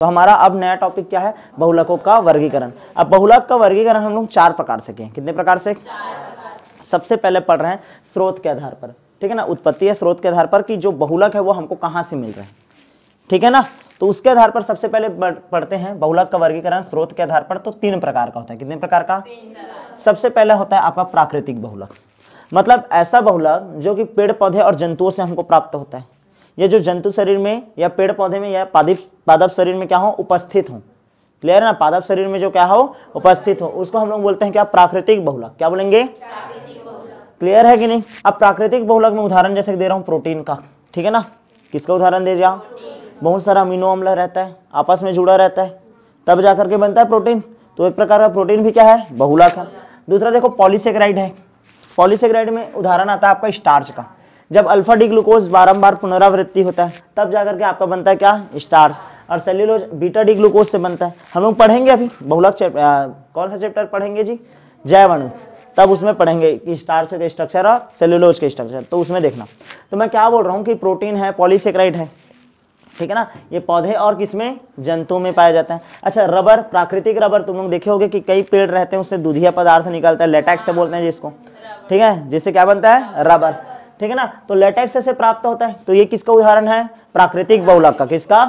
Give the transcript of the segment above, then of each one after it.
तो हमारा अब नया टॉपिक क्या है बहुलकों का वर्गीकरण अब बहुलक का वर्गीकरण हम लोग चार प्रकार से किए कितने प्रकार से सबसे पहले पढ़ रहे हैं स्रोत के आधार पर ठीक है ना उत्पत्ति है स्रोत के आधार पर कि जो बहुलक है वो हमको कहाँ से मिल रहे हैं ठीक है ना तो उसके आधार पर सबसे पहले पढ़ते हैं बहुलक का वर्गीकरण स्रोत के आधार पर तो तीन प्रकार का होता है कितने प्रकार का सबसे पहले होता है आपका प्राकृतिक बहुलक मतलब ऐसा बहुलक जो कि पेड़ पौधे और जंतुओं से हमको प्राप्त होता है ये जो जंतु शरीर में या पेड़ पौधे में या पादिप पादप शरीर में क्या हो उपस्थित हो क्लियर है ना पादप शरीर में जो क्या हो उपस्थित हो उसको हम लोग बोलते हैं क्या प्राकृतिक बहुलक क्या बोलेंगे क्लियर है कि नहीं अब प्राकृतिक बहुलक में उदाहरण जैसे दे रहा हूँ प्रोटीन का ठीक है ना किसका उदाहरण दे रहा बहुत सारा अमीनो अम्ल रहता है आपस में जुड़ा रहता है तब जा करके बनता है प्रोटीन तो एक प्रकार का प्रोटीन भी क्या है बहुलक है दूसरा देखो पॉलीसेक्राइड है पॉलीसेक्राइड में उदाहरण आता है आपका स्टार्च का जब अल्फा डी ग्लूकोज बारम्बार पुनरावृत्ति होता है तब जाकर के आपका बनता है क्या स्टार्च और सेल्यूलोज बीटा डी ग्लूकोज से बनता है हम लोग पढ़ेंगे अभी बहुलक कौन सा चैप्टर पढ़ेंगे जी जैवणु तब उसमें पढ़ेंगे कि स्टार्च का स्ट्रक्चर और सेल्यूलोज का स्ट्रक्चर तो उसमें देखना तो मैं क्या बोल रहा हूँ कि प्रोटीन है पॉलीसेक्राइड है ठीक है ना ये पौधे और किसमें जंतुओं में पाए जाते हैं अच्छा रबर प्राकृतिक रबर तुम लोग देखे होगे कि कई पेड़ रहते हैं उससे दूधिया पदार्थ निकलता है लेटेक्स से बोलते हैं जिसको ठीक है जिससे क्या बनता है रबर ठीक है ना तो लेटेक्स से प्राप्त होता है तो ये किसका उदाहरण है प्राकृतिक बहुलक का किसका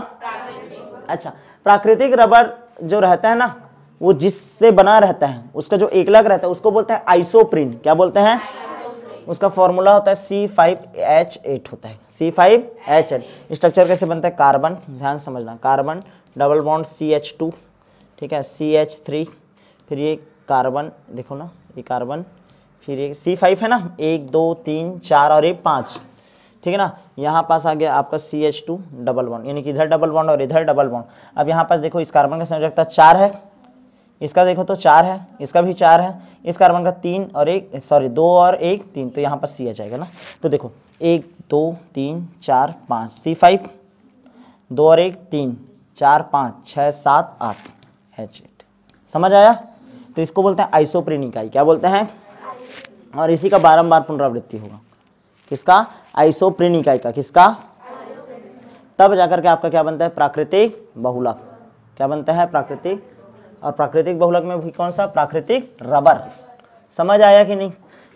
अच्छा प्राकृतिक रबर जो रहता है ना वो जिससे बना रहता है उसका जो एकलग रहता है उसको बोलते हैं आइसोप्रिन क्या बोलते हैं उसका फॉर्मूला होता है सी फाइव एच एट होता है C five H eight structure कैसे बनता है कार्बन ध्यान समझना carbon double bond C H two ठीक है सी एच थ्री फिर ये कार्बन देखो ना ये कार्बन फिर एक सी फाइव है ना एक दो तीन चार और एक पाँच ठीक है ना यहाँ पास आ गया आपका C H two double bond यानी कि इधर डबल बॉन्ड और इधर डबल बॉन्ड अब यहाँ पास देखो इस कार्बन का संयोजकता चार है इसका देखो तो चार है इसका भी चार है इस कार्बन का तीन और एक सॉरी दो और एक तीन तो यहाँ पर सी एच आएगा ना तो देखो एक दो तीन चार पाँच सी फाइव दो और एक तीन चार पाँच छः सात आठ एच एट समझ आया तो इसको बोलते हैं आइसोप्रेनिकाई क्या बोलते हैं और इसी का बारंबार पुनरावृत्ति होगा किसका आइसो इकाई का किसका तब जाकर के आपका क्या बनता है प्राकृतिक बहुलक क्या बनता है प्राकृतिक और प्राकृतिक बहुलक में भी कौन सा प्राकृतिक रबर समझ आया कि नहीं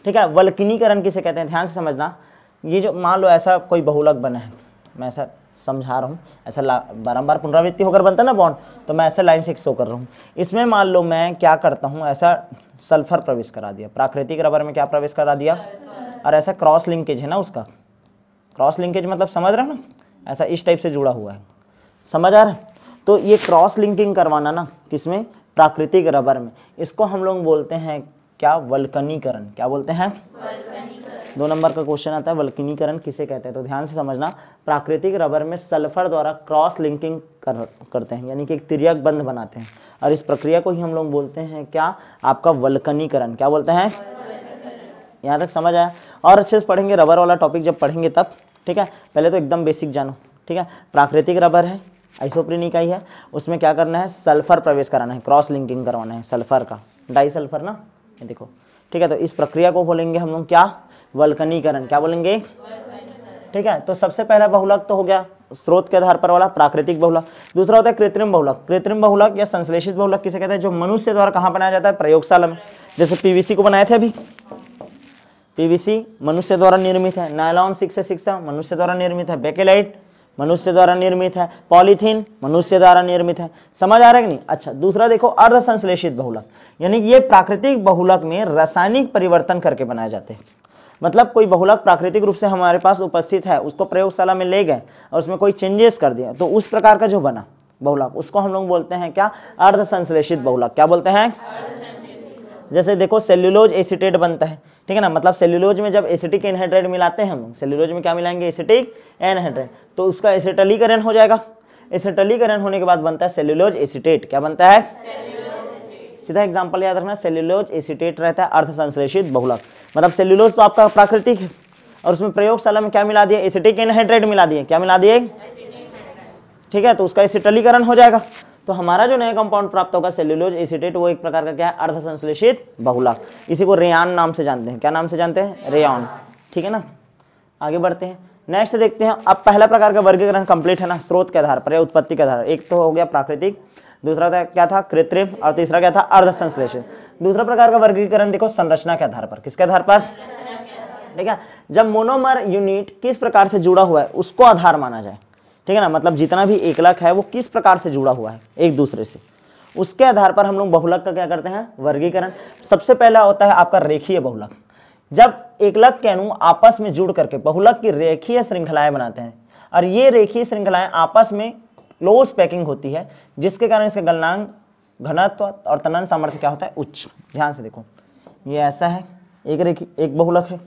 ठीक है वल्किनीकरण किसे कहते हैं ध्यान से समझना ये जो मान लो ऐसा कोई बहुलक बना है मैं ऐसा समझा रहा हूँ ऐसा बारम्बार पुनरावृत्ति होकर बनता है ना बॉन्ड तो मैं ऐसे लाइन से शो कर रहा हूँ इसमें मान लो मैं क्या करता हूँ ऐसा सल्फर प्रवेश करा दिया प्राकृतिक रबर में क्या प्रवेश करा दिया और ऐसा क्रॉस लिंकेज है ना उसका क्रॉस लिंकेज मतलब समझ रहे हो ना ऐसा इस टाइप से जुड़ा हुआ है समझ आ रहा है तो ये क्रॉस लिंकिंग करवाना ना किसमें प्राकृतिक रबर में इसको हम लोग बोलते हैं क्या वल्कनीकरण क्या बोलते हैं दो नंबर का क्वेश्चन आता है वल्कनीकरण किसे कहते हैं तो ध्यान से समझना प्राकृतिक रबर में सल्फर द्वारा क्रॉस लिंकिंग कर, करते हैं यानी कि एक तिरक बंध बनाते हैं और इस प्रक्रिया को ही हम लोग बोलते हैं क्या आपका वल्कनीकरण क्या बोलते हैं यहाँ तक समझ आया और अच्छे से पढ़ेंगे रबर वाला टॉपिक जब पढ़ेंगे तब ठीक है पहले तो एकदम बेसिक जानो ठीक है प्राकृतिक रबर है आइसोप्रीन इकाई है उसमें क्या करना है सल्फर प्रवेश कराना है क्रॉस लिंकिंग करवाना है सल्फर का डाई सल्फर ना ये देखो ठीक है तो इस प्रक्रिया को बोलेंगे हम लोग क्या वल्कनीकरण क्या बोलेंगे ठीक है तो सबसे पहला बहुलक तो हो गया स्रोत के आधार पर वाला प्राकृतिक बहुलक दूसरा होता है कृत्रिम बहुलक कृत्रिम बहुलक या संश्लेषित बहुलक किसे कहते हैं जो मनुष्य द्वारा कहाँ बनाया जाता है प्रयोगशाला में जैसे पीवीसी को बनाए थे अभी पीवीसी मनुष्य द्वारा निर्मित है नायलॉन सिक्स सिक्स मनुष्य द्वारा निर्मित है बेकेलाइट मनुष्य द्वारा निर्मित है पॉलीथीन मनुष्य द्वारा निर्मित है समझ आ रहा है कि नहीं अच्छा दूसरा देखो अर्ध संश्लेषित बहुलक यानी ये प्राकृतिक बहुलक में रासायनिक परिवर्तन करके बनाए जाते हैं मतलब कोई बहुलक प्राकृतिक रूप से हमारे पास उपस्थित है उसको प्रयोगशाला में ले गए और उसमें कोई चेंजेस कर दिया तो उस प्रकार का जो बना बहुलक उसको हम लोग बोलते हैं क्या अर्ध संश्लेषित बहुलक क्या बोलते हैं जैसे देखो सेल्यूलोज एसिटेट बनता है ठीक है ना मतलब सेल्यूलोज में जब एसिटिक एनहाइड्रेट मिलाते हैं हम सेल्यूलोज में क्या मिलाएंगे एसिटिक एनहाइड्रेट तो उसका एसिटलीकरण हो जाएगा एसिटलीकरण होने के बाद बनता है सेल्यूलोज एसिटेट क्या बनता है सीधा एग्जाम्पल याद रखना सेल्यूलोज एसिटेट रहता है अर्थसंश्लेषित बहुलक मतलब सेल्यूलोज तो आपका प्राकृतिक है और उसमें प्रयोगशाला में क्या मिला दिया एसिटिक एनहाइड्रेट मिला दिए क्या मिला दिए ठीक है तो उसका एसिटलीकरण हो जाएगा तो हमारा जो नया कंपाउंड प्राप्त होगा सेल्यूलोज एसिटेट वो एक प्रकार का क्या है अर्धसंश्लेषित बहुला इसी को रेयान नाम से जानते हैं क्या नाम से जानते हैं रेयान ठीक है ना आगे बढ़ते हैं नेक्स्ट देखते हैं अब पहला प्रकार का वर्गीकरण कंप्लीट है ना स्रोत के आधार पर उत्पत्ति के आधार एक तो हो गया प्राकृतिक दूसरा क्या था कृत्रिम और तीसरा क्या था अर्धसंश्लेषित दूसरा प्रकार का वर्गीकरण देखो संरचना के आधार पर किसके आधार पर ठीक है जब मोनोमर यूनिट किस प्रकार से जुड़ा हुआ है उसको आधार माना जाए ठीक है ना मतलब जितना भी एकलक है वो किस प्रकार से जुड़ा हुआ है एक दूसरे से उसके आधार पर हम लोग बहुलक का क्या करते हैं वर्गीकरण सबसे पहला होता है आपका रेखीय बहुलक जब एकलक के अणु आपस में जुड़ करके बहुलक की रेखीय श्रृंखलाएं बनाते हैं और ये रेखीय श्रृंखलाएं आपस में क्लोज पैकिंग होती है जिसके कारण इसके गलनांग घनत्व और तनन सामर्थ्य क्या होता है उच्च ध्यान से देखो ये ऐसा है एक रेखी एक बहुलक है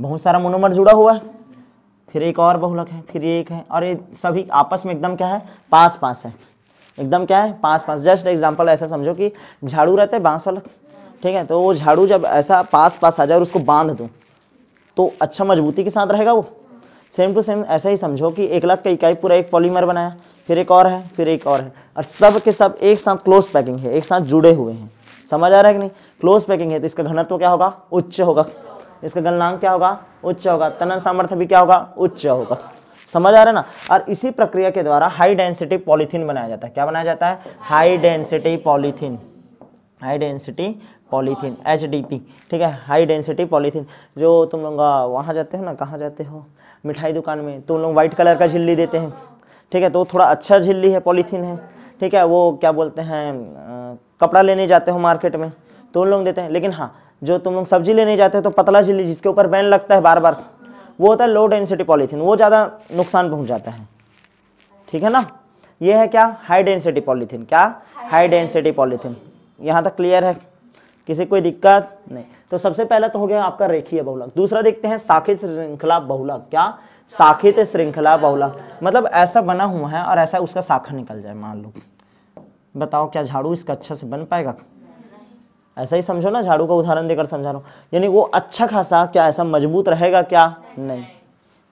बहुत सारा मोनोमर जुड़ा हुआ है फिर एक और बहुलक है फिर एक है और ये सभी आपस में एकदम क्या है पास पास है एकदम क्या है पास पास जस्ट एग्जाम्पल ऐसा समझो कि झाड़ू रहता है बांस वाला ठीक है तो वो झाड़ू जब ऐसा पास पास आ जाए और उसको बांध दूँ तो अच्छा मजबूती के साथ रहेगा वो सेम टू सेम ऐसा ही समझो कि एक लाख का इकाई पूरा एक पॉलीमर बनाया फिर एक और है फिर एक और है और सब के सब एक साथ क्लोज पैकिंग है एक साथ जुड़े हुए हैं समझ आ रहा है कि नहीं क्लोज पैकिंग है तो इसका घनत्व क्या होगा उच्च होगा इसका गलनांक क्या होगा उच्च होगा तनन सामर्थ्य भी क्या होगा उच्च होगा समझ आ रहा है ना और इसी प्रक्रिया के द्वारा हाई डेंसिटी पॉलीथीन बनाया जाता है क्या बनाया जाता है high density polythene high density polythene H ठीक है हाई डेंसिटी पॉलीथीन जो तुम लोग वहाँ जाते हो ना कहाँ जाते हो मिठाई दुकान में तुम तो लोग व्हाइट कलर का झिल्ली देते हैं ठीक है तो थोड़ा अच्छा झिल्ली है पॉलीथीन है ठीक है वो क्या बोलते हैं कपड़ा लेने जाते हो मार्केट में तो उन लोग देते हैं लेकिन हाँ जो तुम लोग सब्जी लेने जाते हो तो पतला झिल्ली जिसके ऊपर बैन लगता है बार बार वो होता है लो डेंसिटी पॉलीथीन वो ज़्यादा नुकसान पहुँच जाता है ठीक है ना ये है क्या हाई डेंसिटी पॉलीथीन क्या हाई डेंसिटी पॉलीथीन यहाँ तक क्लियर है किसी कोई दिक्कत नहीं तो सबसे पहला तो हो गया आपका रेखीय बहुलक दूसरा देखते हैं साखित श्रृंखला बहुलक क्या साखित श्रृंखला बहुलक मतलब ऐसा बना हुआ है और ऐसा उसका शाखा निकल जाए मान लो बताओ क्या झाड़ू इसका अच्छा से बन पाएगा ऐसा ही समझो ना झाड़ू का उदाहरण देकर समझा रहा हूँ यानी वो अच्छा खासा क्या ऐसा मजबूत रहेगा क्या नहीं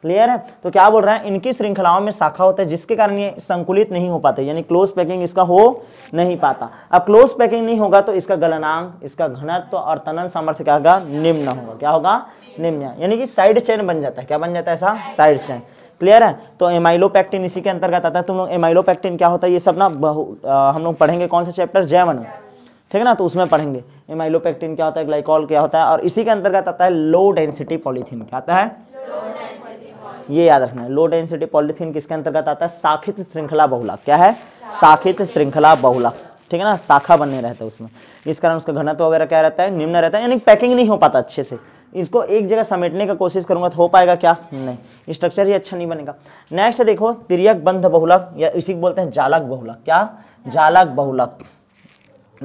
क्लियर है तो क्या बोल रहा है इनकी श्रृंखलाओं में शाखा होता है जिसके कारण ये संकुलित नहीं हो पाते यानी क्लोज पैकिंग इसका हो नहीं पाता अब क्लोज पैकिंग नहीं होगा तो इसका गलनांग इसका घनत्व तो और तनन सामर्थ्य क्या होगा निम्न होगा क्या होगा निम्न यानी कि साइड चेन बन जाता है क्या बन जाता है ऐसा साइड चेन क्लियर है तो एमाइलोपैक्टिन इसी के अंतर्गत आता है तुम लोग एमाइलोपैक्टिन क्या होता है ये सब ना बहु, हम लोग पढ़ेंगे कौन सा चैप्टर जैवन ठीक है ना तो उसमें पढ़ेंगे एमाइलोपेक्टिन क्या होता है ग्लाइकॉल क्या होता है और इसी के अंतर्गत आता है लो डेंसिटी पॉलीथीन क्या आता है ये याद रखना है लो डेंसिटी पॉलीथीन किसके अंतर्गत आता है साखित श्रृंखला बहुलक क्या है साखित श्रृंखला बहुलक ठीक है ना शाखा बनने रहता है उसमें इस कारण उसका घनत्व वगैरह क्या रहता है निम्न रहता है यानी पैकिंग नहीं हो पाता अच्छे से इसको एक जगह समेटने का कोशिश करूंगा तो हो पाएगा क्या नहीं स्ट्रक्चर ही अच्छा नहीं बनेगा नेक्स्ट देखो तिरक बंध बहुलक या इसी को बोलते हैं जालक बहुलक क्या जालक बहुलक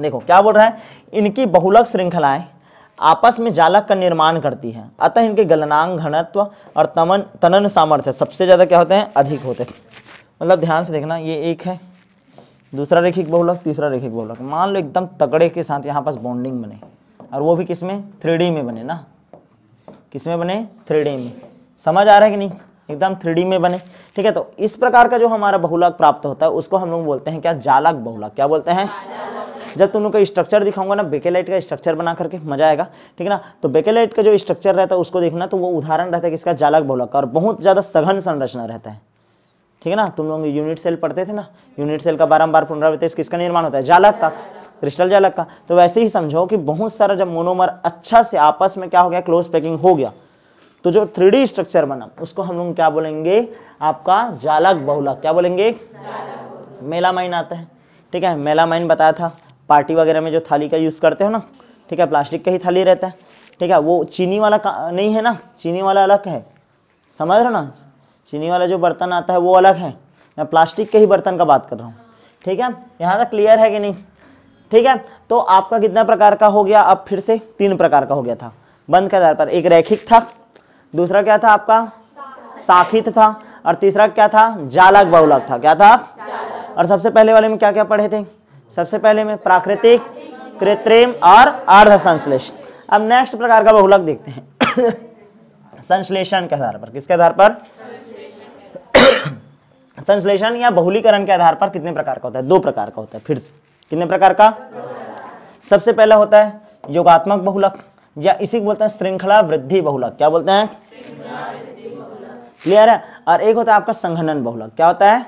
देखो क्या बोल रहा है इनकी बहुलक श्रृंखलाएं आपस में जालक का निर्माण करती है अतः इनके गलनांग घनत्व और तमन तनन सामर्थ्य सबसे ज़्यादा क्या होते हैं अधिक होते हैं मतलब ध्यान से देखना ये एक है दूसरा रेखिक बहुलक तीसरा रेखिक बहुलक मान लो एकदम तगड़े के साथ यहाँ पास बॉन्डिंग बने और वो भी किस में थ्री में बने ना किस में बने थ्री में समझ आ रहा है कि नहीं एकदम थ्री में बने ठीक है तो इस प्रकार का जो हमारा बहुलक प्राप्त होता है उसको हम लोग बोलते हैं क्या जालक बहुलक क्या बोलते हैं जब तुम लोग का स्ट्रक्चर दिखाऊंगा ना बेकेलाइट का स्ट्रक्चर बना करके मजा आएगा ठीक है ना तो बेकेलाइट का जो स्ट्रक्चर रहता है उसको देखना तो वो उदाहरण रहता है किसका जालक बहुलक का और बहुत ज़्यादा सघन संरचना रहता है ठीक है ना तुम लोग यूनिट सेल पढ़ते थे ना यूनिट सेल का बारम्बार पुनरावृत्ति किसका निर्माण होता है जालक का क्रिस्टल जालक का तो वैसे ही समझो कि बहुत सारा जब मोनोमर अच्छा से आपस में क्या हो गया क्लोज पैकिंग हो गया तो जो थ्री स्ट्रक्चर बना उसको हम लोग क्या बोलेंगे आपका जालक बहुलक क्या बोलेंगे मेलामाइन आता है ठीक है मेलामाइन बताया था पार्टी वगैरह में जो थाली का यूज़ करते हो ना ठीक है प्लास्टिक का ही थाली रहता है ठीक है वो चीनी वाला नहीं है ना चीनी वाला अलग है समझ रहे हो ना चीनी वाला जो बर्तन आता है वो अलग है मैं प्लास्टिक के ही बर्तन का बात कर रहा हूँ ठीक है यहाँ तक क्लियर है कि नहीं ठीक है तो आपका कितना प्रकार का हो गया अब फिर से तीन प्रकार का हो गया था बंद के आधार पर एक रैखिक था दूसरा क्या था आपका साखित था और तीसरा क्या था जालक बहुलक था क्या था और सबसे पहले वाले में क्या क्या पढ़े थे सबसे पहले में प्राकृतिक कृत्रिम और अर्ध संश्लेषण अब नेक्स्ट प्रकार का बहुलक देखते हैं संश्लेषण के आधार पर किसके आधार पर संश्लेषण या बहुलीकरण के आधार पर कितने प्रकार का होता है दो प्रकार का होता है फिर से कितने प्रकार का सबसे पहला होता है योगात्मक बहुलक या इसी को बोलते हैं श्रृंखला वृद्धि बहुलक क्या बोलते हैं क्लियर है और एक होता है आपका संघनन बहुलक क्या होता है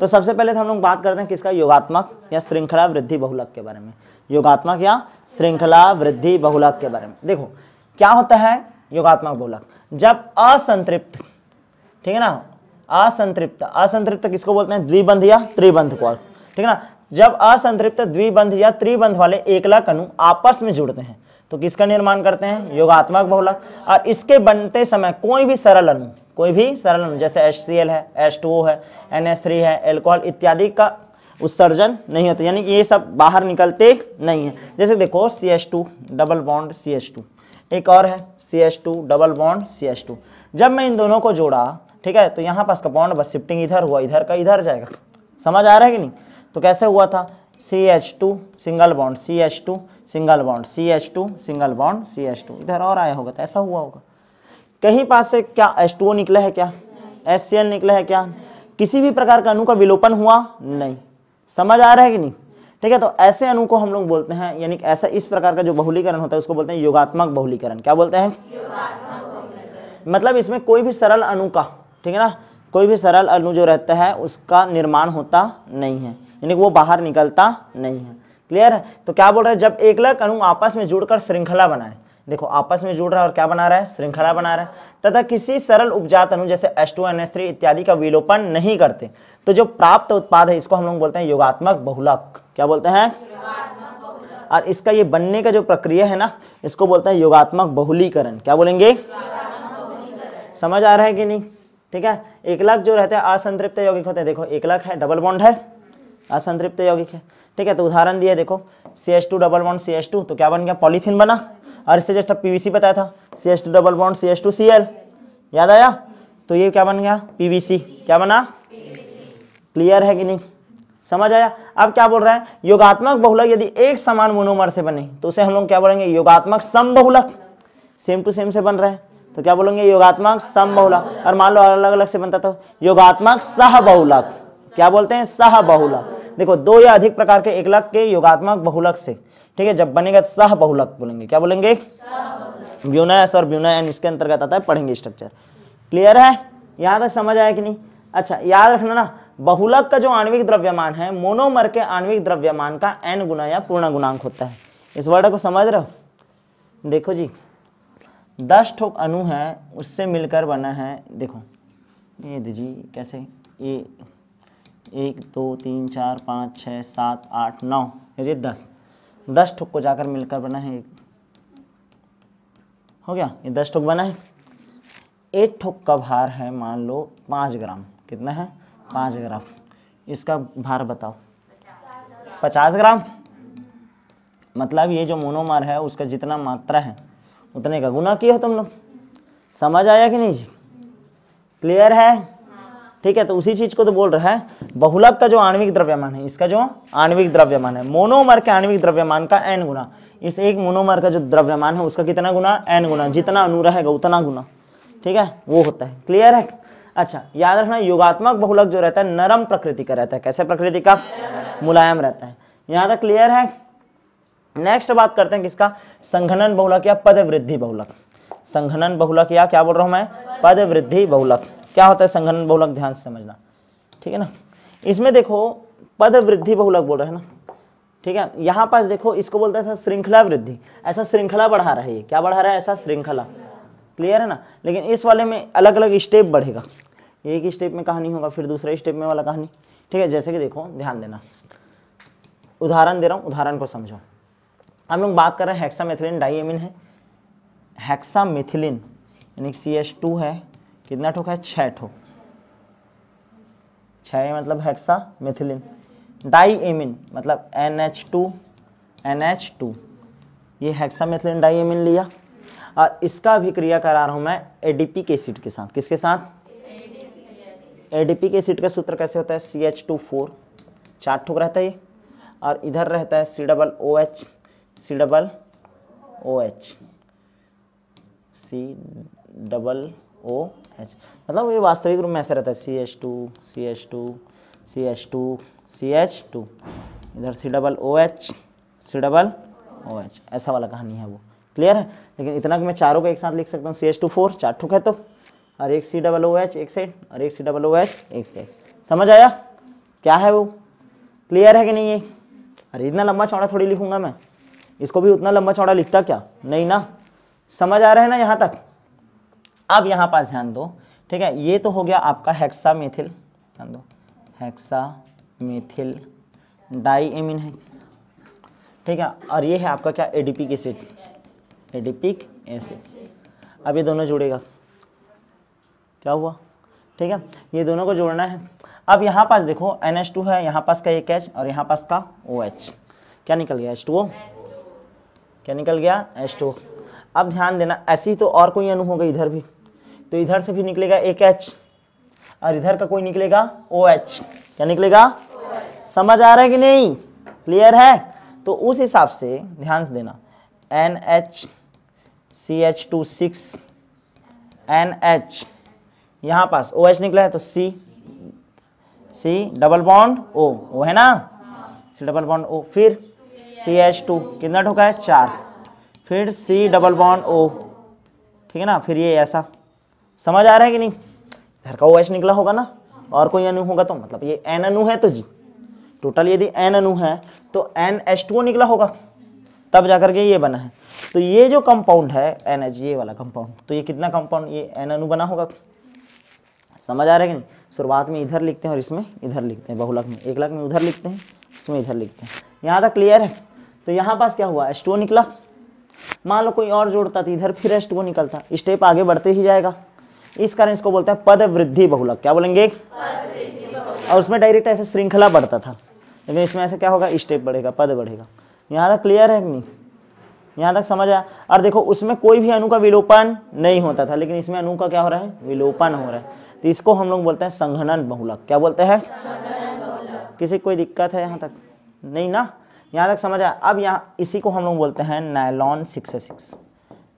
तो सबसे पहले तो हम लोग बात करते हैं किसका योगात्मक या श्रृंखला वृद्धि बहुलक के बारे में योगात्मक या श्रृंखला वृद्धि बहुलक के बारे में देखो क्या होता है योगात्मक बहुलक जब असंतृप्त ठीक है ना असंतृप्त असंतृप्त किसको बोलते हैं द्विबंध या त्रिबंध को ठीक है ना जब असंतृप्त द्विबंध या त्रिबंध वाले एकला अणु आपस में जुड़ते हैं तो किसका निर्माण करते हैं योगात्मक बहुलक और इसके बनते समय कोई भी सरल अनु कोई भी सरल अणु जैसे एच है एच है एन है एल्कोहल इत्यादि का उत्सर्जन नहीं होता यानी कि ये सब बाहर निकलते नहीं है जैसे देखो C H two double bond C H two एक और है C H two double bond C H two जब मैं इन दोनों को जोड़ा ठीक है तो यहाँ पास का बॉन्ड बस शिफ्टिंग इधर हुआ इधर का इधर जाएगा समझ आ रहा है कि नहीं तो कैसे हुआ था C H two single bond C H two single bond C H two single bond C H two इधर और आया होगा तो ऐसा हुआ होगा कहीं पास से क्या एस टू निकला है क्या एस सी एल निकला है क्या किसी भी प्रकार का अणु का विलोपन हुआ नहीं समझ आ रहा है कि नहीं ठीक है तो ऐसे अणु को हम लोग बोलते हैं यानी ऐसा इस प्रकार का जो बहुलीकरण होता है उसको बोलते हैं योगात्मक बहुलीकरण क्या बोलते हैं मतलब इसमें कोई भी सरल अणु का ठीक है ना कोई भी सरल अणु जो रहता है उसका निर्माण होता नहीं है यानी वो बाहर निकलता नहीं है क्लियर है तो क्या बोल रहे हैं जब एकलक अणु आपस में जुड़कर श्रृंखला बनाए देखो आपस में जुड़ रहा है और क्या बना रहा है श्रृंखला बना रहा है तथा किसी सरल उपजात अनु जैसे S two N S three इत्यादि का विलोपन नहीं करते तो जो प्राप्त उत्पाद है इसको हम लोग बोलते हैं योगात्मक बहुलक क्या बोलते हैं और इसका ये बनने का जो प्रक्रिया है ना इसको बोलते हैं योगात्मक बहुलीकरण क्या बोलेंगे समझ आ रहा है कि नहीं ठीक है एक लाख जो रहते हैं असंतृप्त यौगिक होते हैं देखो एक लाख है डबल बॉन्ड है असंतृप्त यौगिक है ठीक है तो उदाहरण दिया देखो C S two double bond C S two तो क्या बन गया पॉलीथिन बना और इससे जस्ट अब पीवीसी बताया था C S two double bond C S two C L याद आया तो ये क्या बन गया पीवीसी क्या बना क्लियर है कि नहीं समझ आया अब क्या बोल रहे हैं योगात्मक बहुलक यदि एक समान मोनोमर से बने तो उसे हम लोग क्या बोलेंगे योगात्मक सम बहुलक सेम टू सेम से बन रहे हैं तो क्या बोलेंगे योगात्मक सम बहुलक और मान लो अलग अलग से बनता था तो योगात्मक सह बहुलक क्या बोलते हैं सह बहुलक देखो दो या अधिक प्रकार के एकलक के योगात्मक बहुलक से ठीक है जब बनेगा तो सह बहुलक बोलेंगे क्या बोलेंगे ब्यूना और ब्यूना एन इसके अंतर्गत आता है पढ़ेंगे स्ट्रक्चर क्लियर है यहाँ तक समझ आया कि नहीं अच्छा याद रखना ना बहुलक का जो आणविक द्रव्यमान है मोनोमर के आणविक द्रव्यमान का एन गुना या पूर्ण गुणांक होता है इस वर्ड को समझ रहे हो देखो जी दस ठोक अणु है उससे मिलकर बना है देखो ये दीजिए कैसे ये एक दो तीन चार पाँच छः सात आठ नौ ये दस दस ठुक को जाकर मिलकर बना है हो गया ये दस ठुक बना है एक ठुक का भार है मान लो पाँच ग्राम कितना है पाँच ग्राम इसका भार बताओ पचास ग्राम मतलब ये जो मोनोमर है उसका जितना मात्रा है उतने का गुना किया हो तुम लोग समझ आया कि नहीं जी क्लियर है ठीक है तो उसी चीज़ को तो बोल रहा है बहुलक का जो आणविक द्रव्यमान है इसका जो आणविक द्रव्यमान है मोनोमर के आणविक द्रव्यमान का एन गुना इस एक मोनोमर का जो द्रव्यमान है उसका कितना गुना एन गुना जितना अनु रहेगा उतना गुना ठीक है वो होता है क्लियर है अच्छा याद रखना योगात्मक बहुलक जो रहता है नरम प्रकृति का रहता है कैसे प्रकृति का मुलायम रहता है यहाँ तक क्लियर है नेक्स्ट बात करते हैं किसका संघनन बहुलक या पद वृद्धि बहुलक संघनन बहुलक या क्या बोल रहा हूं मैं पद वृद्धि बहुलक क्या होता है संघनन बहुलक ध्यान से समझना ठीक है ना इसमें देखो पद वृद्धि बहुलक बोल रहे हैं ना ठीक है यहाँ पास देखो इसको बोलते हैं श्रृंखला वृद्धि ऐसा श्रृंखला बढ़ा रहा है ये क्या बढ़ा रहा है ऐसा श्रृंखला क्लियर है ना लेकिन इस वाले में अलग अलग स्टेप बढ़ेगा एक स्टेप में कहानी होगा फिर दूसरे स्टेप में वाला कहानी ठीक है जैसे कि देखो ध्यान देना उदाहरण दे रहा हूँ उदाहरण को समझो हम लोग बात कर रहे हैं हेक्सा मेथिलिन डाइएमिन है मेथिलिन यानी सी एच टू है कितना ठोक है छः ठोक छः मतलब हेक्सा मिथिलिन डाई एमिन मतलब N H two N H two ये हेक्सा मिथिलिन डाई एमिन लिया और इसका भी क्रिया करा रहा हूँ मैं ए डी पी के सीट के साथ किसके साथ ए डी पी के सीट का सूत्र कैसे होता है सी एच टू फोर चार ठोक रहता है ये और इधर रहता है C double O H C double O H C double O H मतलब ये वास्तविक रूप में ऐसा रहता है C H two C H two C H two C H two इधर C double O H C double O H ऐसा वाला कहानी है वो क्लियर है लेकिन इतना कि मैं चारों को एक साथ लिख सकता हूँ सी एच टू फोर चार ठुक है तो और एक सी डबल ओ एच एक साइड और एक सी डबल ओ एच एक साइड समझ आया क्या है वो क्लियर है कि नहीं ये अरे इतना लंबा चौड़ा थोड़ी लिखूंगा मैं इसको भी उतना लंबा चौड़ा लिखता क्या नहीं ना समझ आ रहा है ना यहाँ तक अब यहाँ पास ध्यान दो ठीक है ये तो हो गया आपका हेक्सा मेथिल ध्यान दो हेक्सा मेथिल डाई एमिन है ठीक है और ये है आपका क्या एडिपिक एसिड एडिपिक एसिड अब ये दोनों जुड़ेगा क्या हुआ ठीक है ये दोनों को जोड़ना है अब यहाँ पास देखो NH2 है यहाँ पास का एक एच और यहाँ पास का OH क्या निकल गया H2O क्या निकल गया H2O अब ध्यान देना ऐसी तो और कोई अनु होगा इधर भी तो इधर से फिर निकलेगा एक एच और इधर का कोई निकलेगा ओ एच क्या निकलेगा OH. समझ आ रहा है कि नहीं क्लियर है तो उस हिसाब से ध्यान से देना N H C H two six N H यहाँ पास ओ एच निकला है तो सी सी डबल बॉन्ड ओ ओ है ना सी डबल बॉन्ड ओ फिर सी एच टू कितना ठोका है चार फिर सी डबल बॉन्ड ओ ठीक है ना फिर ये ऐसा समझ आ रहा है कि नहीं घर का ओ एच निकला होगा ना और कोई अनु होगा तो मतलब ये एन अनु है तो जी टोटल यदि एन अनु है तो एन एच टू निकला होगा तब जाकर के ये बना है तो ये जो कंपाउंड है एन एच ये वाला कंपाउंड तो ये कितना कंपाउंड ये एन अनु बना होगा समझ आ रहा है कि नहीं शुरुआत में इधर लिखते हैं और इसमें इधर लिखते हैं बहुलक में एक लाख में उधर लिखते हैं इसमें इधर लिखते हैं यहाँ तक क्लियर है तो यहाँ पास क्या हुआ एच निकला मान लो कोई और जोड़ता तो इधर फिर एच निकलता स्टेप आगे बढ़ते ही जाएगा इस कारण इसको बोलते हैं पद वृद्धि बहुलक क्या बोलेंगे और उसमें डायरेक्ट ऐसे श्रृंखला बढ़ता था लेकिन इसमें ऐसे क्या होगा स्टेप बढ़ेगा पद बढ़ेगा यहाँ तक क्लियर है कि नहीं यहाँ तक समझ आया और देखो उसमें कोई भी अनु का विलोपन नहीं होता था लेकिन इसमें अनु का क्या हो रहा है विलोपन हो रहा है तो इसको हम लोग बोलते हैं संघनन बहुलक क्या बोलते हैं किसी कोई दिक्कत है यहाँ तक नहीं ना यहाँ तक समझ आया अब यहाँ इसी को हम लोग बोलते हैं nylon six six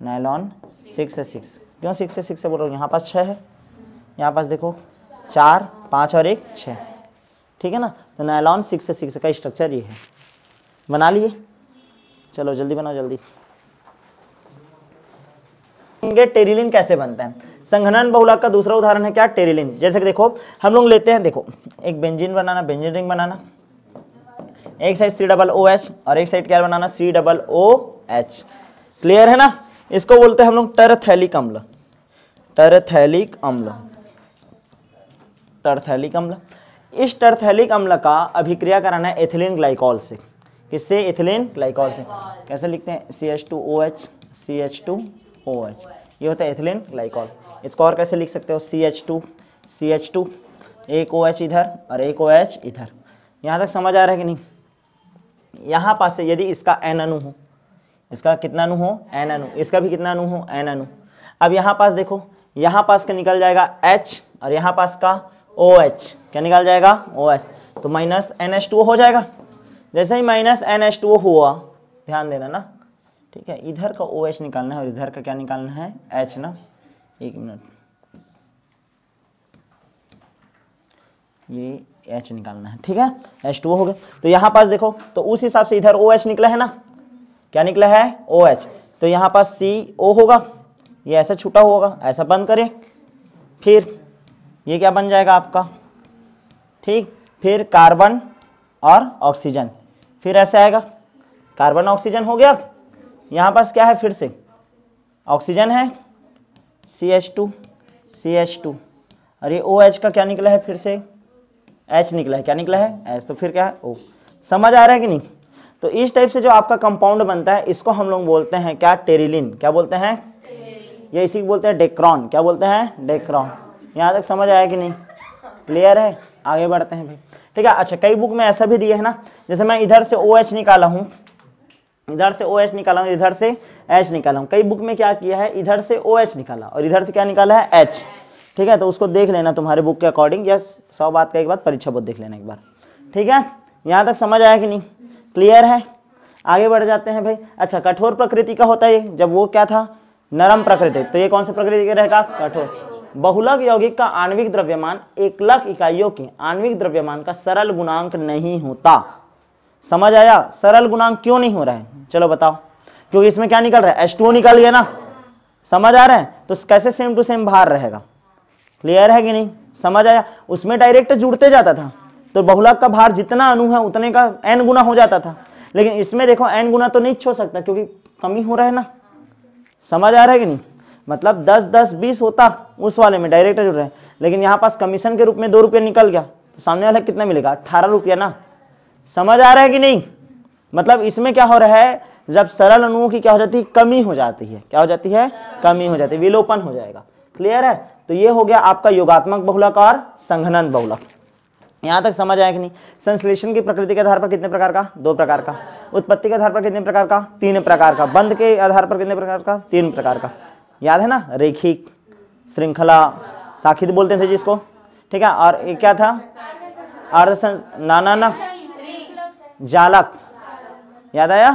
nylon six six क्यों सिक्स से सिक्स से बोल रहा हूँ यहाँ पास छः है यहाँ पास देखो चार पाँच और एक छः ठीक है ना तो नायलॉन सिक्स से सिक्स का स्ट्रक्चर ये है बना लिए चलो जल्दी बनाओ जल्दी टेरिलिन कैसे बनता है संघनन बहुलक का दूसरा उदाहरण है क्या टेरिलिन जैसे कि देखो हम लोग लेते हैं देखो एक बेंजिन बनाना बेंजिन रिंग बनाना एक side C double O H और एक साइड क्या बनाना C double O H clear है ना इसको बोलते हैं हम लोग टरथैलिक अम्ल टर्थैलिक अम्ल टर्थैलिक अम्ल इस टर्थैलिक अम्ल का अभिक्रिया कराना है एथिलीन ग्लाइकॉल से किससे एथिलीन ग्लाइकॉल से कैसे लिखते हैं C H two O H C H two O H ये होता है एथिलीन ग्लाइकॉल इसको और कैसे लिख सकते हो C H two C H two एक ओ एच इधर और एक ओ एच इधर यहाँ तक समझ आ रहा है कि नहीं यहाँ पास से यदि इसका एन अनु हो इसका कितना अनु हो एन अनु इसका भी कितना अनु हो एन अनु अब यहाँ पास देखो यहाँ पास का निकल जाएगा एच और यहाँ पास का ओ एच क्या निकल जाएगा ओ OH. एच तो माइनस एन एच टू हो जाएगा जैसे ही माइनस एन एच टू हुआ ध्यान देना ना ठीक है इधर का ओ OH एच निकालना है और इधर का क्या निकालना है एच ना एक मिनट ये एच निकालना है ठीक है एच टू हो गया तो यहाँ पास देखो तो उस हिसाब से इधर ओ OH एच निकला है ना क्या निकला है ओ OH. एच तो यहाँ पास सी ओ होगा ये ऐसा छूटा होगा ऐसा बंद करें फिर ये क्या बन जाएगा आपका ठीक फिर कार्बन और ऑक्सीजन फिर ऐसा आएगा कार्बन ऑक्सीजन हो गया यहाँ पास क्या है फिर से ऑक्सीजन है C H two C H two और ये ओ एच का क्या निकला है फिर से एच निकला है क्या निकला है एच तो फिर क्या है ओ समझ आ रहा है कि नहीं तो इस टाइप से जो आपका कंपाउंड बनता है इसको हम लोग बोलते हैं क्या टेरिलिन क्या बोलते हैं या इसी को बोलते हैं डेक्रॉन क्या बोलते हैं डेक्रॉन यहाँ तक समझ आया कि नहीं क्लियर है आगे बढ़ते हैं भाई ठीक है अच्छा कई बुक में ऐसा भी दिया है ना जैसे मैं इधर से ओ OH निकाला हूँ इधर से ओ OH निकाला हूँ इधर से एच निकाला हूँ कई बुक में क्या किया है इधर से ओ OH निकाला और इधर से क्या निकाला है एच ठीक है तो उसको देख लेना तुम्हारे बुक के अकॉर्डिंग या सौ बात का एक बार परीक्षा बुक देख लेना एक बार ठीक है यहाँ तक समझ आया कि नहीं क्लियर है आगे बढ़ जाते हैं भाई अच्छा कठोर प्रकृति का होता है जब वो क्या था नरम प्रकृति तो ये कौन सी प्रकृति के रहेगा कठोर बहुलक यौगिक का आणविक द्रव्यमान एक लाख इकाइयों के आणविक द्रव्यमान का सरल गुणांक नहीं होता समझ आया सरल गुणांक क्यों नहीं हो रहा है चलो बताओ क्योंकि इसमें क्या निकल रहा है टू निकल गया ना समझ आ रहा है तो कैसे सेम टू सेम भार रहेगा क्लियर है कि नहीं समझ आया उसमें डायरेक्ट जुड़ते जाता था तो बहुलक का भार जितना अणु है उतने का एन गुना हो जाता था लेकिन इसमें देखो एन गुना तो नहीं छोड़ सकता क्योंकि कमी हो रहा है ना समझ आ रहा है कि नहीं मतलब दस दस बीस होता उस वाले में डायरेक्टर जुड़ रहे हैं लेकिन यहाँ पास कमीशन के रूप में दो रुपया निकल गया तो सामने वाला कितना मिलेगा अट्ठारह रुपया ना समझ आ रहा है कि नहीं मतलब इसमें क्या हो रहा है जब सरल अनुओं की क्या हो जाती है कमी हो जाती है क्या हो जाती है कमी हो जाती है विलोपन हो जाएगा क्लियर है तो ये हो गया आपका योगात्मक बहुलक और संघनन बहुलक यहाँ तक समझ आया कि नहीं संश्लेषण की प्रकृति के आधार पर कितने प्रकार का दो प्रकार का उत्पत्ति के आधार पर कितने प्रकार का तीन प्रकार का बंद के आधार पर कितने प्रकार का तीन प्रकार का याद है ना रेखिक श्रृंखला साखित तो बोलते थे जिसको ठीक है और ये क्या था अर्ध नाना ना जालक याद आया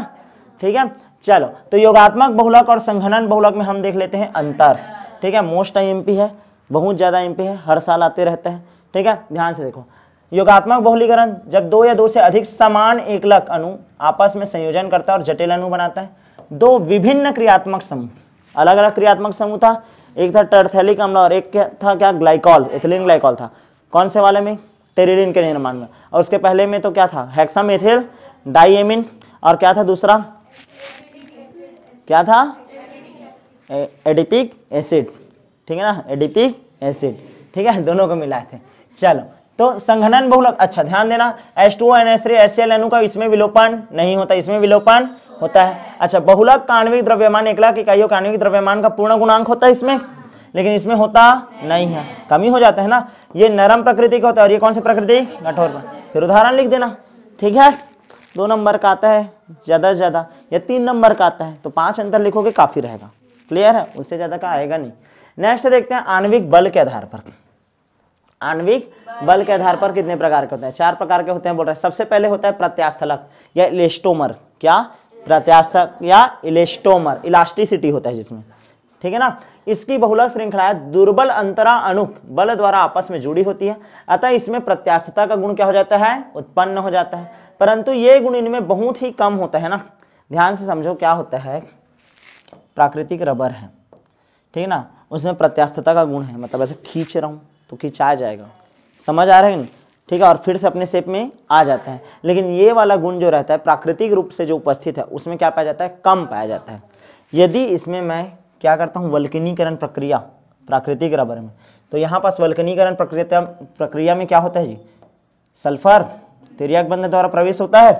ठीक है चलो तो योगात्मक बहुलक और संघनन बहुलक में हम देख लेते हैं अंतर ठीक है मोस्ट आई है बहुत ज़्यादा एम है हर साल आते रहते हैं ठीक है ध्यान से देखो योगात्मक बहुलीकरण जब दो या दो से अधिक समान एकलक अणु आपस में संयोजन करता है और जटिल अणु बनाता है दो विभिन्न क्रियात्मक समूह अलग अलग क्रियात्मक समूह था एक था टर्थेलिक अम्ल और एक था क्या ग्लाइकॉल एथिलीन ग्लाइकॉल था कौन से वाले में टेरिलिन के निर्माण में और उसके पहले में तो क्या था हेक्सामेथिल डाइएमिन और क्या था दूसरा क्या था एडिपिक एसिड ठीक है ना एडिपिक एसिड ठीक है दोनों को मिलाए थे चलो तो संघनन बहुलक अच्छा ध्यान देना S two N S three S C L एनू का इसमें विलोपन नहीं होता इसमें विलोपन होता है अच्छा बहुलक कानविक द्रव्यमान एक लाख इकाइयों कानविक द्रव्यमान का पूर्ण गुणांक होता है इसमें लेकिन इसमें होता नहीं है कमी हो जाता है ना ये नरम प्रकृति का होता है और ये कौन सी प्रकृति कठोर फिर उदाहरण लिख देना ठीक है दो नंबर का आता है ज़्यादा से ज़्यादा या तीन नंबर का आता है तो पांच अंतर लिखोगे काफ़ी रहेगा क्लियर है उससे ज़्यादा का आएगा नहीं नेक्स्ट देखते हैं आणविक बल के आधार पर आणविक बल के आधार पर कितने प्रकार के होते हैं चार प्रकार के होते हैं बोल रहे हैं सबसे पहले होता है प्रत्यास्थलक या इलेस्टोमर क्या प्रत्यास्थक या इलेस्टोमर इलास्टिसिटी होता है जिसमें ठीक है ना इसकी बहुलक श्रृंखला दुर्बल अंतरा अणु बल द्वारा आपस में जुड़ी होती है अतः इसमें प्रत्यास्थता का गुण क्या हो जाता है उत्पन्न हो जाता है परंतु ये गुण इनमें बहुत ही कम होता है ना ध्यान से समझो क्या होता है प्राकृतिक रबर है ठीक है ना उसमें प्रत्यास्थता का गुण है मतलब ऐसे खींच रहा हूँ तो खिंचाया जाएगा समझ आ रहा है ठीक है और फिर से अपने सेप में आ जाता है लेकिन ये वाला गुण जो रहता है प्राकृतिक रूप से जो उपस्थित है उसमें क्या पाया जाता है कम पाया जाता है यदि इसमें मैं क्या करता हूँ वल्कनीकरण प्रक्रिया प्राकृतिक रबर में तो यहाँ पास वल्कनीकरण प्रक्रिया प्रक्रिया में क्या होता है जी सल्फर तिरक बंधन द्वारा प्रवेश होता है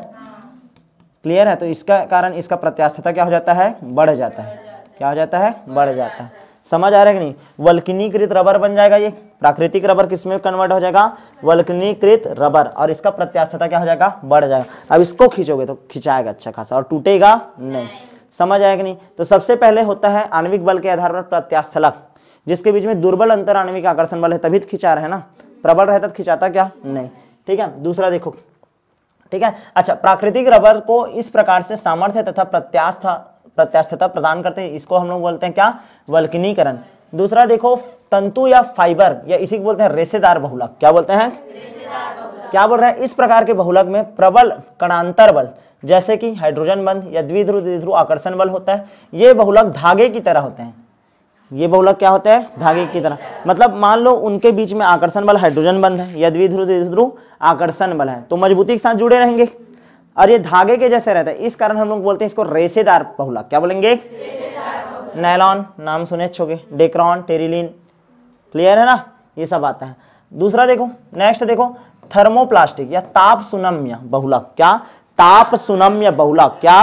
क्लियर है तो इसका कारण इसका प्रत्यास्थता क्या हो जाता है बढ़ जाता है क्या हो जाता है बढ़ जाता है समझ आ रहा है कि नहीं वल्कनीकृत रबर बन जाएगा ये प्राकृतिक रबर किस में कन्वर्ट हो जाएगा वल्कनीकृत रबर और इसका प्रत्यास्थता क्या हो जाएगा बढ़ जाएगा अब इसको खींचोगे तो खिंचाएगा अच्छा खासा और टूटेगा नहीं समझ आएगा नहीं तो सबसे पहले होता है आणविक बल के आधार पर प्रत्यास्थलक जिसके बीच में दुर्बल अंतर आणविक आकर्षण बल है तभी तो खिंचा रहे हैं ना प्रबल रहता तो खिंचाता क्या नहीं ठीक है दूसरा देखो ठीक है अच्छा प्राकृतिक रबर को इस प्रकार से सामर्थ्य तथा प्रत्यास्थ प्रत्यास्थता प्रदान करते हैं इसको हम लोग बोलते हैं क्या वल्किनीकरण दूसरा देखो तंतु या फाइबर या इसी को बोलते हैं रेसेदार बहुलक क्या बोलते हैं क्या बोल रहे हैं इस प्रकार के बहुलक में प्रबल कणांतर बल जैसे कि हाइड्रोजन बंध या द्विध्रुव द्विध्रुव आकर्षण बल होता है ये बहुलक धागे की तरह होते हैं ये बहुलक क्या होता है धागे की तरह मतलब मान लो उनके बीच में आकर्षण बल हाइड्रोजन बंध है या द्विध्रुव द्विध्रुव आकर्षण बल है तो मजबूती के साथ जुड़े रहेंगे और ये धागे के जैसे रहता है इस कारण हम लोग बोलते हैं इसको रेसेदार बहुला क्या बोलेंगे नैलॉन नाम सुने अच्छे डेक्रॉन टेरिलिन क्लियर है ना ये सब आता है दूसरा देखो नेक्स्ट देखो थर्मोप्लास्टिक या ताप सुनम्य बहुला क्या ताप सुनम्य बहुला क्या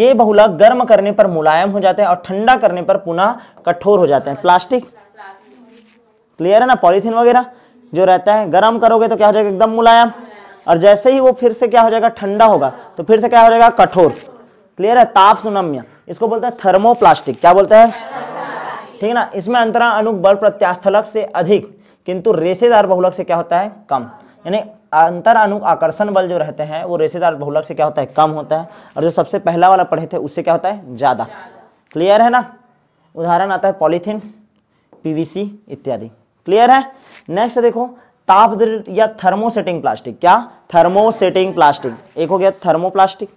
ये बहुला गर्म करने पर मुलायम हो जाते हैं और ठंडा करने पर पुनः कठोर हो जाते हैं प्लास्टिक क्लियर है ना पॉलीथिन वगैरह जो रहता है गर्म करोगे तो क्या हो जाएगा एकदम मुलायम और जैसे ही वो फिर से क्या हो जाएगा ठंडा होगा तो फिर से क्या हो जाएगा कठोर क्लियर है ताप सुनम्य इसको बोलते हैं थर्मोप्लास्टिक क्या बोलते हैं ठीक है ना इसमें अंतरा अनु बल प्रत्यास्थलक से अधिक किंतु रेसेदार बहुलक से क्या होता है कम यानी अंतर अनु आकर्षण बल जो रहते हैं वो रेसेदार बहुलक से क्या होता है कम होता है और जो सबसे पहला वाला पढ़े थे उससे क्या होता है ज़्यादा क्लियर है ना उदाहरण आता है पॉलीथीन पीवीसी इत्यादि क्लियर है नेक्स्ट देखो ताप या थर्मोसेटिंग प्लास्टिक क्या थर्मोसेटिंग प्लास्टिक एक हो गया थर्मोप्लास्टिक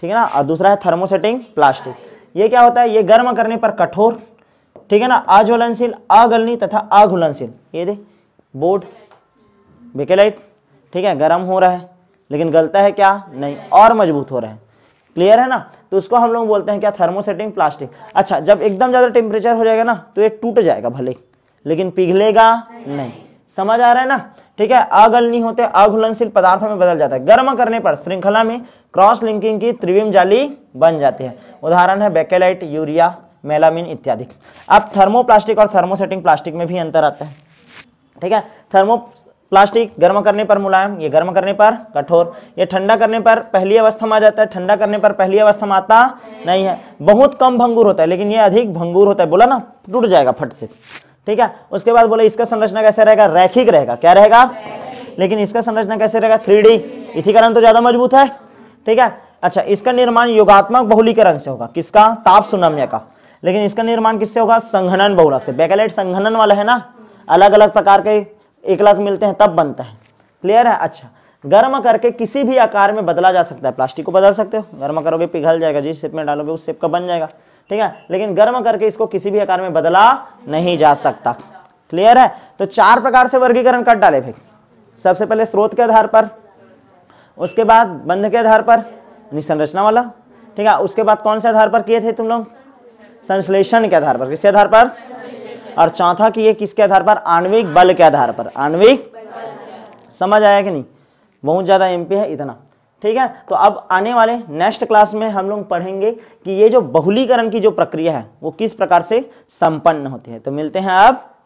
ठीक है ना और दूसरा है थर्मोसेटिंग प्लास्टिक ये क्या होता है ये गर्म करने पर कठोर ठीक है ना अज्वलनशील अगलनी तथा अघुलनशील ये दे बोर्ड बेकेलाइट ठीक है गर्म हो रहा है लेकिन गलता है क्या नहीं और मजबूत हो रहा है क्लियर है ना तो उसको हम लोग बोलते हैं क्या थर्मोसेटिंग प्लास्टिक अच्छा जब एकदम ज़्यादा टेम्परेचर हो जाएगा ना तो ये टूट जाएगा भले लेकिन पिघलेगा नहीं समझ आ रहा है ना ठीक है अगल नहीं होते अघुलनशील पदार्थों में बदल जाता है गर्म करने पर श्रृंखला में क्रॉस लिंकिंग की त्रिविम जाली बन जाती है उदाहरण है बेकेलाइट यूरिया मेलामिन इत्यादि अब थर्मोप्लास्टिक और थर्मोसेटिंग प्लास्टिक में भी अंतर आता है ठीक है थर्मो प्लास्टिक गर्म करने पर मुलायम ये गर्म करने पर कठोर ये ठंडा करने पर पहली अवस्था में आ जाता है ठंडा करने पर पहली अवस्था में आता नहीं है बहुत कम भंगुर होता है लेकिन ये अधिक भंगुर होता है बोला ना टूट जाएगा फट से ठीक है उसके बाद बोले इसका संरचना कैसे रहेगा रैखिक रहेगा क्या रहेगा लेकिन इसका संरचना कैसे रहेगा थ्री इसी कारण तो ज़्यादा मजबूत है ठीक है अच्छा इसका निर्माण योगात्मक बहुलीकरण से होगा किसका ताप सुनम्य का लेकिन इसका निर्माण किससे होगा संघनन बहुलक से बेकलेट संघनन वाला है ना अलग अलग प्रकार के एक लाख मिलते हैं तब बनता है क्लियर है अच्छा गर्म करके किसी भी आकार में बदला जा सकता है प्लास्टिक को बदल सकते हो गर्म करोगे पिघल जाएगा जिस शेप में डालोगे उस शेप का बन जाएगा ठीक है लेकिन गर्म करके इसको किसी भी आकार में बदला नहीं जा सकता क्लियर है तो चार प्रकार से वर्गीकरण कट डाले फिर सबसे पहले स्रोत के आधार पर उसके बाद बंध के आधार पर संरचना वाला ठीक है उसके बाद कौन से आधार पर किए थे तुम लोग संश्लेषण के आधार पर किसके आधार पर और चौथा किए किसके आधार पर आणविक बल के आधार पर आणविक समझ आया कि नहीं बहुत ज़्यादा एमपी है इतना ठीक है तो अब आने वाले नेक्स्ट क्लास में हम लोग पढ़ेंगे कि ये जो बहुलीकरण की जो प्रक्रिया है वो किस प्रकार से संपन्न होती है तो मिलते हैं आप